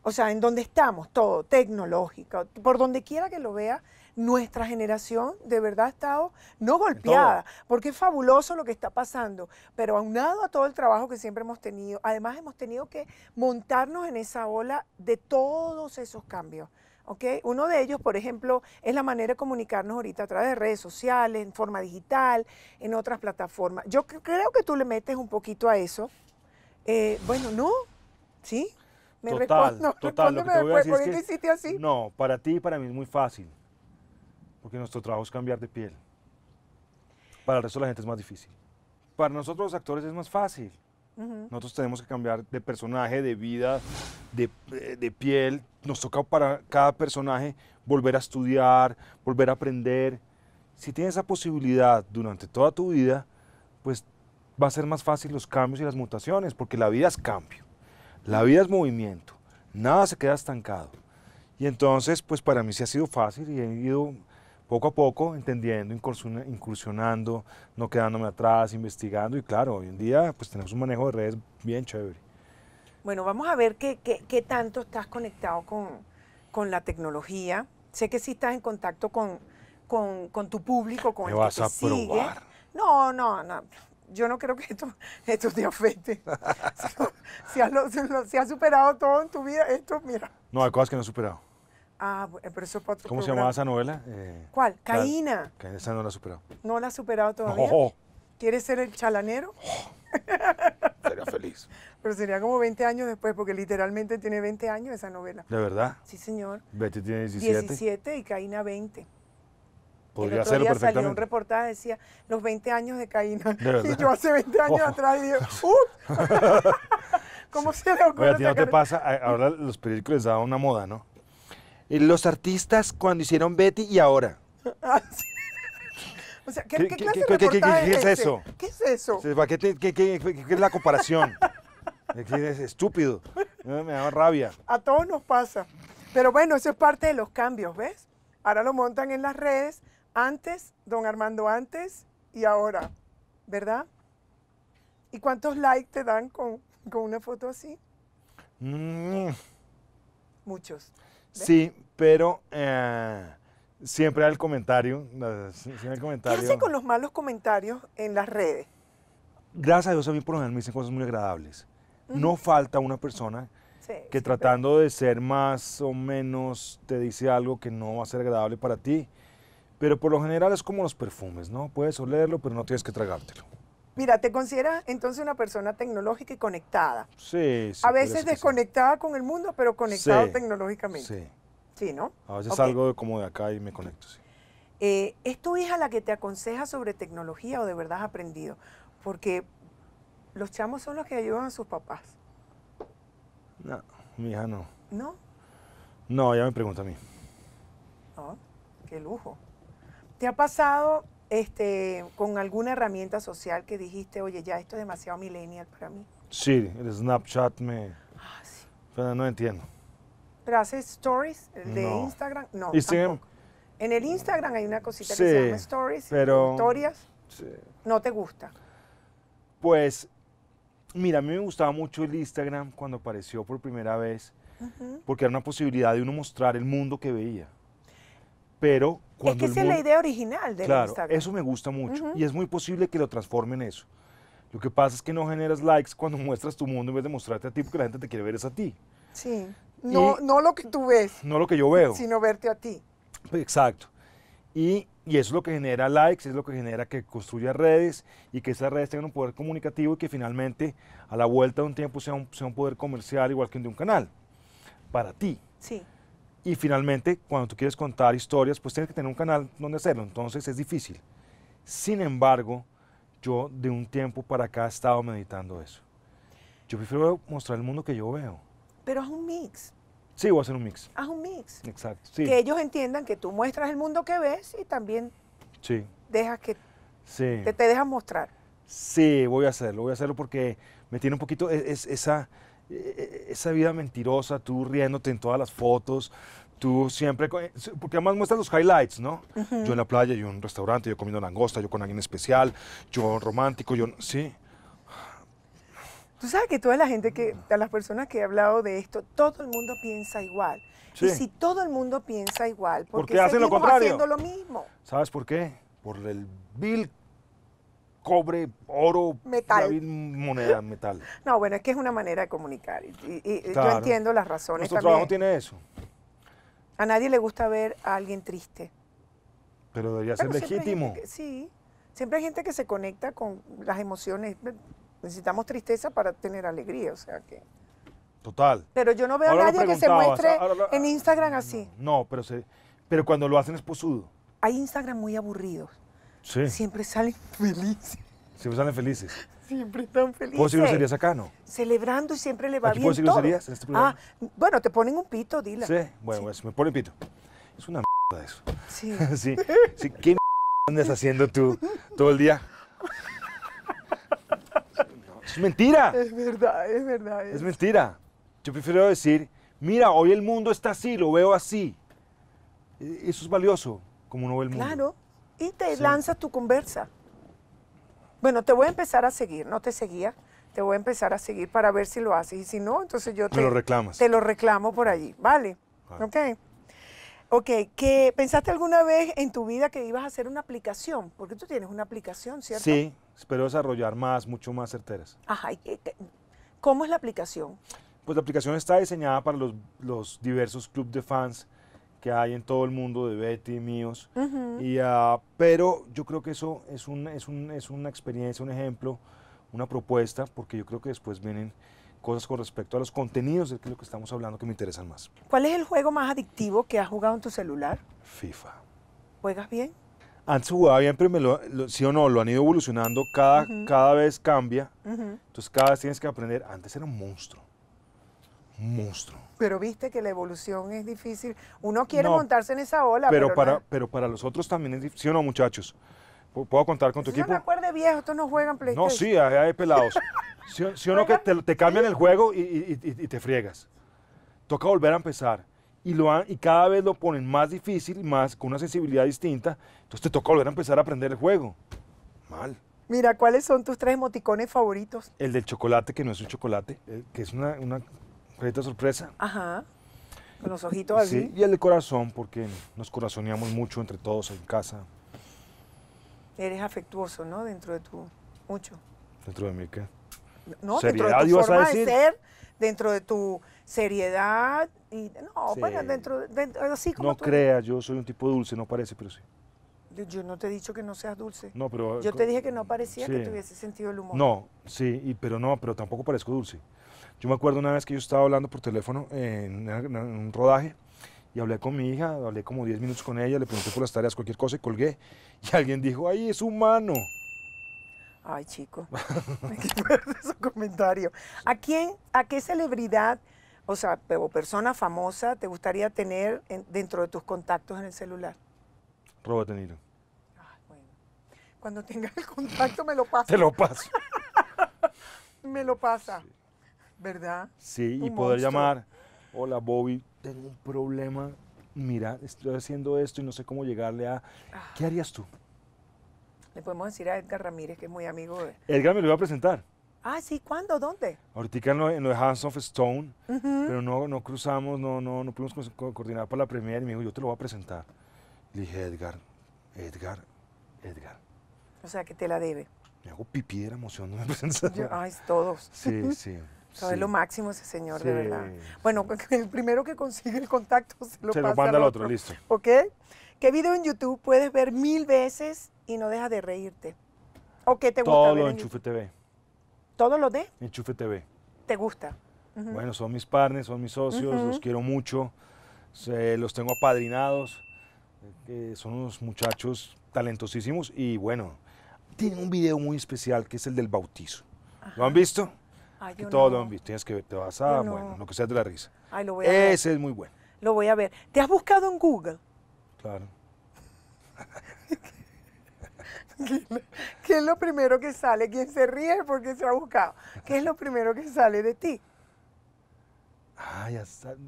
o sea, en donde estamos, todo, tecnológico, por donde quiera que lo vea, nuestra generación de verdad ha estado no golpeada, porque es fabuloso lo que está pasando, pero aunado a todo el trabajo que siempre hemos tenido, además hemos tenido que montarnos en esa ola de todos esos cambios. Uno de ellos, por ejemplo, es la manera de comunicarnos ahorita a través de redes sociales, en forma digital, en otras plataformas. Yo creo que tú le metes un poquito a eso. Eh, bueno, no, ¿sí? Me total, total. Lo que te así? No, para ti y para mí es muy fácil que nuestro trabajo es cambiar de piel. Para el resto de la gente es más difícil. Para nosotros los actores es más fácil. Nosotros tenemos que cambiar de personaje, de vida, de, eh, de, piel. Nos toca para cada personaje volver a estudiar, volver a aprender. Si tienes esa posibilidad durante toda tu vida, pues va a ser más fácil los cambios y las mutaciones, porque la vida es cambio, la vida es movimiento, nada se queda estancado. Y entonces, pues para mí sí ha sido fácil y he ido poco a poco, entendiendo, incursionando, no quedándome atrás, investigando y claro, hoy en día pues tenemos un manejo de redes bien chévere. Bueno, vamos a ver qué, qué, tanto estás conectado con, con, la tecnología. Sé que sí estás en contacto con, con, con tu público, con el que te No, no, no. Yo no creo que esto, esto te afecte. si, has, superado todo en tu vida, esto, mira. No, hay cosas que no he superado. Ah, eh, pero eso es ¿Cómo se llamaba esa novela? Eh, ¿Cuál? Caína. Caína, esa no la ha superado. ¿No la ha superado todavía? ¿Quieres ser el chalanero? Oh, sería feliz. Pero sería como 20 años después, porque literalmente tiene 20 años esa novela. ¿De verdad? Sí, señor. Betty tiene 17. 17 y Caína 20. Podría hacerlo perfectamente. Salió un reportaje decía los 20 años de Caína. y yo hace 20 años oh. atrás dije, ¿Cómo se le ocurre? Oye, te pasa, ahora los películas daban una moda, ¿no? Los artistas cuando hicieron Betty y ahora. ¿qué, es, eso? ¿Qué es eso? ¿Qué, es la comparación? es estúpido. Me da rabia. A todos nos pasa. Pero bueno, eso es parte de los cambios, ¿ves? Ahora lo montan en las redes. Antes, don Armando, antes y ahora, ¿verdad? ¿Y cuántos likes te dan con, una foto así? Mm. Muchos. Sí, pero eh, siempre el comentario, comentario. ¿Qué hace con los malos comentarios en las redes? Gracias a Dios a mí por lo general me dicen cosas muy agradables. No falta una persona que tratando de ser más o menos te dice algo que no va a ser agradable para ti. Pero por lo general es como los perfumes, ¿no? Puedes olerlo, pero no tienes que tragártelo. Mira, ¿te consideras entonces una persona tecnológica y conectada? Sí, sí. A veces desconectada con el mundo, pero conectado tecnológicamente. Sí. Sí, ¿no? A veces salgo como de acá y me conecto, eh, ¿Es tu hija la que te aconseja sobre tecnología o de verdad has aprendido? Porque los chamos son los que ayudan a sus papás. No, mi hija no. ¿No? No, ella me pregunta a mí. Oh, qué lujo. ¿Te ha pasado este, con alguna herramienta social que dijiste, oye, ya esto es demasiado millennial para mí. Sí, el Snapchat me... Ah, sí. no entiendo. ¿Pero haces stories eh, de Instagram? No, En el Instagram hay una cosita que se llama stories, pero, historias. ¿No te gusta? Pues, mira, a mí me gustaba mucho el Instagram cuando apareció por primera vez, porque era una posibilidad de uno mostrar el mundo que veía pero cuando... Es que esa es la idea original de claro, Eso me gusta mucho y es muy posible que lo transformen en eso. Lo que pasa es que no generas likes cuando muestras tu mundo en vez de mostrarte a ti porque la gente te quiere ver es a ti. Sí. No, no lo que tú ves. No lo que yo veo. Sino verte a ti. Exacto. Y, y, eso es lo que genera likes, es lo que genera que construya redes y que esas redes tengan un poder comunicativo y que finalmente a la vuelta de un tiempo sea un, sea un poder comercial igual que el de un canal. Para ti. Sí. Y finalmente, cuando tú quieres contar historias, pues tienes que tener un canal donde hacerlo, entonces es difícil. Sin embargo, yo de un tiempo para acá he estado meditando eso. Yo prefiero mostrar el mundo que yo veo. Pero haz un mix. Sí, voy a hacer un mix. Haz un mix. Exacto. Que ellos entiendan que tú muestras el mundo que ves y también sí. que te, dejas mostrar. Sí, voy a hacerlo, voy a hacerlo porque me tiene un poquito e, esa e-, e-, esa vida mentirosa, tú riéndote en todas las fotos, tú siempre, eh, porque además muestras los highlights, ¿no? Yo en la playa, yo en un restaurante, yo comiendo langosta, yo con alguien especial, yo romántico, yo, sí. Tú sabes que toda la gente que, a las personas que he hablado de esto, todo el mundo piensa igual. Sí. Y si todo el mundo piensa igual, ¿por qué, lo contrario? haciendo lo mismo? ¿Sabes por qué? Por el bill cobre, oro, metal. moneda, metal. No, bueno, es que es una manera de comunicar. Y, yo entiendo las razones. Nuestro trabajo tiene eso. A nadie le gusta ver a alguien triste. Pero debería ser legítimo. sí, siempre hay gente que se conecta con las emociones. Necesitamos tristeza para tener alegría, o sea que. Total. Pero yo no veo a nadie que se muestre en Instagram así. No, pero, se, pero cuando lo hacen es posudo. Hay Instagram muy aburridos. Siempre salen felices. Siempre salen felices. Siempre tan felices. ¿Puedo decir serías acá, no? Celebrando y siempre le va Aquí bien puedo decir en este programa? Ah, bueno, te ponen un pito, dila. Sí, bueno, me pone pito. Es una mierda eso. Sí. sí. ¿Qué mierda andas haciendo tú todo el día? es mentira. Es verdad, es verdad. Es, mentira. Yo prefiero decir, mira, hoy el mundo está así, lo veo así. E-, eso es valioso, como no ve el mundo. Claro y te lanza lanzas tu conversa. Bueno, te voy a empezar a seguir, no te seguía, te voy a empezar a seguir para ver si lo haces y si no, entonces yo te lo Te lo reclamo por allí, ¿vale? Ok. Ok, pensaste alguna vez en tu vida que ibas a hacer una aplicación? Porque tú tienes una aplicación, ¿cierto? Sí, espero desarrollar más, mucho más certeras. Ajá, ¿cómo es la aplicación? Pues la aplicación está diseñada para los, los diversos clubes de fans que hay en todo el mundo de Betty, míos. y, ah, pero yo creo que eso es, es, una experiencia, un ejemplo, una propuesta, porque yo creo que después vienen cosas con respecto a los contenidos de lo que estamos hablando que me interesan más. ¿Cuál es el juego más adictivo que has jugado en tu celular? FIFA. ¿Juegas bien? Antes jugaba bien, pero sí o no, lo han ido evolucionando, cada, cada vez cambia, entonces cada vez tienes que aprender. Antes era un monstruo, monstruo. Pero viste que la evolución es difícil. Uno quiere montarse en esa ola. Pero, para, pero para los otros también es difícil, ¿sí o no, muchachos? ¿Puedo contar con tu equipo? No acuerdo viejo, estos no juegan PlayStation. No, sí, hay, pelados. si, no que te, cambian el juego y, y, te friegas. Toca volver a empezar. Y, lo y cada vez lo ponen más difícil, más con una sensibilidad distinta. Entonces te toca volver a empezar a aprender el juego. Mal. Mira, ¿cuáles son tus tres emoticones favoritos? El del chocolate, que no es un chocolate, eh, que es una sorpresa. Ajá. Con los ojitos así. y el de corazón, porque nos corazoneamos mucho entre todos en casa. Eres afectuoso, ¿no? Dentro de tu. Mucho. ¿Dentro de mí qué? No, ¿Seriedad, dentro de tu forma a de ser, dentro de tu seriedad. Y, no, bueno, dentro, dentro, así como. No creas, yo soy un tipo dulce, no parece, pero sí. Yo, no te he dicho que no seas dulce. No, pero. Yo te dije que no parecía que tuviese sentido el humor. No, sí, pero no, pero tampoco parezco dulce. Yo me acuerdo una vez que yo estaba hablando por teléfono en, un rodaje y hablé con mi hija, hablé como 10 minutos con ella, le pregunté por las tareas, cualquier cosa y colgué. Y alguien dijo, ¡ay, es humano! Ay, chico, Me su comentario. ¿A quién, a qué celebridad, o sea, o persona famosa te gustaría tener dentro de tus contactos en el celular? Robert De Ay, ah, bueno. Cuando tenga el contacto me lo paso. Te lo paso. me lo pasa. Sí. ¿Verdad? Sí, y poder llamar, hola Bobby, tengo un problema, mira, estoy haciendo esto y no sé cómo llegarle a... Ah. ¿Qué harías tú? Le podemos decir a Edgar Ramírez, que es muy amigo de... Edgar me lo iba a presentar. Ah, sí, ¿cuándo? ¿Dónde? Ahorita en lo, Hands of Stone, pero no, no cruzamos, no, no, no pudimos coordinar para la premiere y me dijo, yo te lo voy a presentar. Le dije, Edgar, Edgar, Edgar. O sea, que te la debe. Me hago pipí de emoción, ¿no me presentas. ay, todos. Sí, sí. es lo máximo ese señor, de verdad. Bueno, el primero que consigue el contacto se lo, pasa manda al otro. listo. ¿Qué video en YouTube puedes ver mil veces y no deja de reírte? ¿O qué te gusta Todo lo en Enchufe TV. ¿Todo lo de? Enchufe TV. ¿Te gusta? Bueno, son mis partners, son mis socios, los quiero mucho, se, los tengo apadrinados, son unos muchachos talentosísimos y bueno, tienen un video muy especial que es el del bautizo. ¿Lo han visto? Ah, que todos lo han visto. Tienes que ver, te vas a, bueno, lo que sea de la risa. Ay, lo voy a Ese es muy bueno. Lo voy a ver. ¿Te has buscado en Google? Claro. ¿Qué es lo primero que sale? ¿Quién se ríe porque se ha buscado? ¿Qué es lo primero que sale de ti? Ay,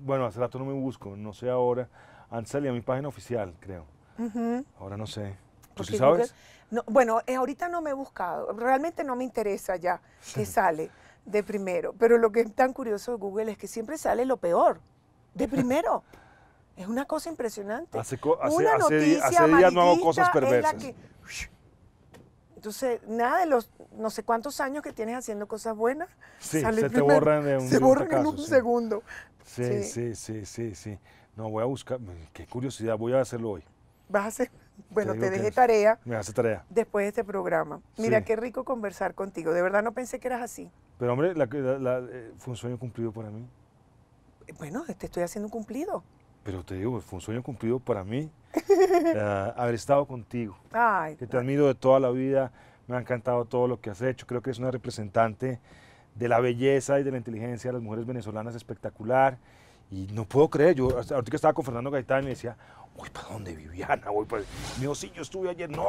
bueno, hace rato no me busco, no sé ahora. Antes salía mi página oficial, creo. Ahora no sé. ¿Tú sí sabes? bueno, eh, ahorita no me he buscado. Realmente no me interesa ya qué sale de primero. Pero lo que es tan curioso de Google es que siempre sale lo peor, de primero. es una cosa impresionante. Hace, días no hago cosas perversas. entonces, nada de los no sé cuántos años que tienes haciendo cosas buenas, se te borran, se borran en un segundo. Sí, sí, sí, sí, sí, No, voy a buscar, qué curiosidad, voy a hacerlo hoy. ¿Vas a hacer? Bueno, te, dejé tarea. Me hace tarea. Después de este programa. Mira, qué rico conversar contigo. De verdad no pensé que eras así. Pero hombre, eh, fue un sueño cumplido para mí. Eh, bueno, te estoy haciendo un cumplido. Pero te digo, fue un sueño cumplido para mí eh, haber estado contigo. Ay, que te admiro de toda la vida, me ha encantado todo lo que has hecho. Creo que eres una representante de la belleza y de la inteligencia de las mujeres venezolanas espectacular. Y no puedo creer, yo ahorita que estaba con Fernando Gaitán y me decía, ¡Uy, para dónde, Viviana, voy para... sí, yo estuve ayer, no,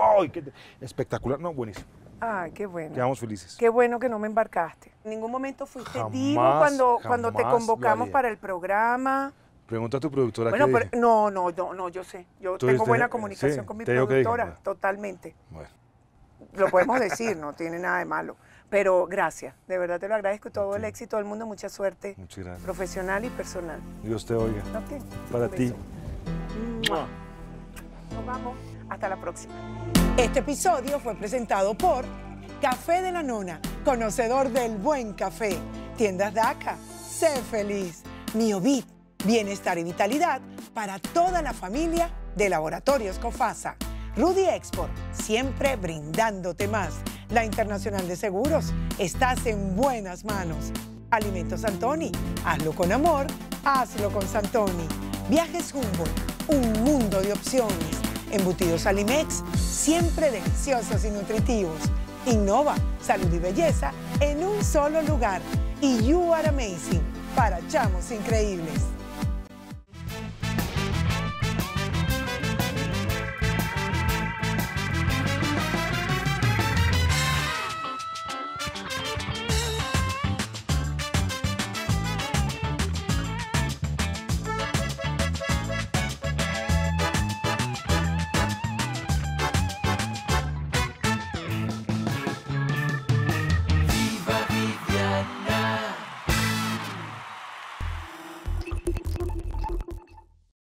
espectacular, no, buenísimo. Ah, qué bueno. Quedamos felices. Qué bueno que no me embarcaste. En ningún momento fuiste jamás, cuando, cuando te convocamos para el programa. Pregunta a tu productora. Bueno, qué no, no, no, yo sé. Yo tengo buena eh, comunicación con mi productora, pues. totalmente. Bueno. Lo podemos decir, no tiene nada de malo. Pero gracias, de verdad te lo agradezco. Todo el éxito del mundo, mucha suerte. Muchas gracias. Profesional y personal. Dios te oiga. Para ti. Nos vamos. Hasta la próxima. Este episodio fue presentado por Café de la Nona, conocedor del buen café. Tiendas DACA, sé feliz. MioBit, bienestar y vitalidad para toda la familia de Laboratorios Cofasa. Rudy Export, siempre brindándote más. La Internacional de Seguros, estás en buenas manos. Alimentos Santoni, hazlo con amor, hazlo con Santoni. Viajes Humboldt un mundo de opciones. Embutidos Alimex, siempre deliciosos y nutritivos. Innova, salud y belleza en un solo lugar. Y You Are Amazing, para chamos increíbles.